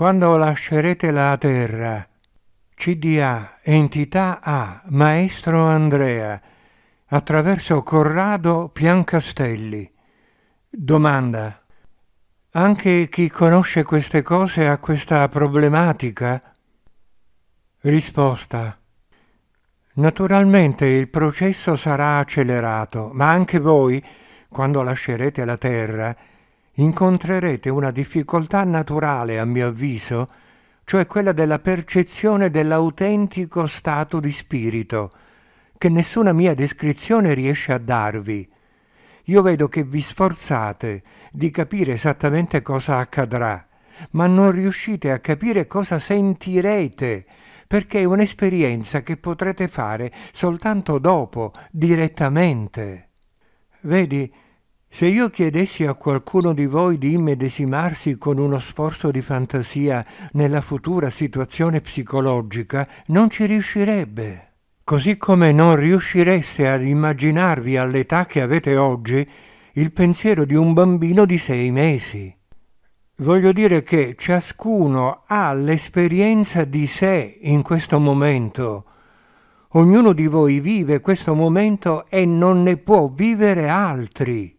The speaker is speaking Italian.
quando lascerete la terra. CDA, entità A, maestro Andrea, attraverso Corrado Piancastelli. Domanda. Anche chi conosce queste cose ha questa problematica? Risposta. Naturalmente il processo sarà accelerato, ma anche voi, quando lascerete la terra, incontrerete una difficoltà naturale, a mio avviso, cioè quella della percezione dell'autentico stato di spirito, che nessuna mia descrizione riesce a darvi. Io vedo che vi sforzate di capire esattamente cosa accadrà, ma non riuscite a capire cosa sentirete, perché è un'esperienza che potrete fare soltanto dopo, direttamente. Vedi, se io chiedessi a qualcuno di voi di immedesimarsi con uno sforzo di fantasia nella futura situazione psicologica, non ci riuscirebbe. Così come non riuscireste ad immaginarvi all'età che avete oggi il pensiero di un bambino di sei mesi. Voglio dire che ciascuno ha l'esperienza di sé in questo momento. Ognuno di voi vive questo momento e non ne può vivere altri.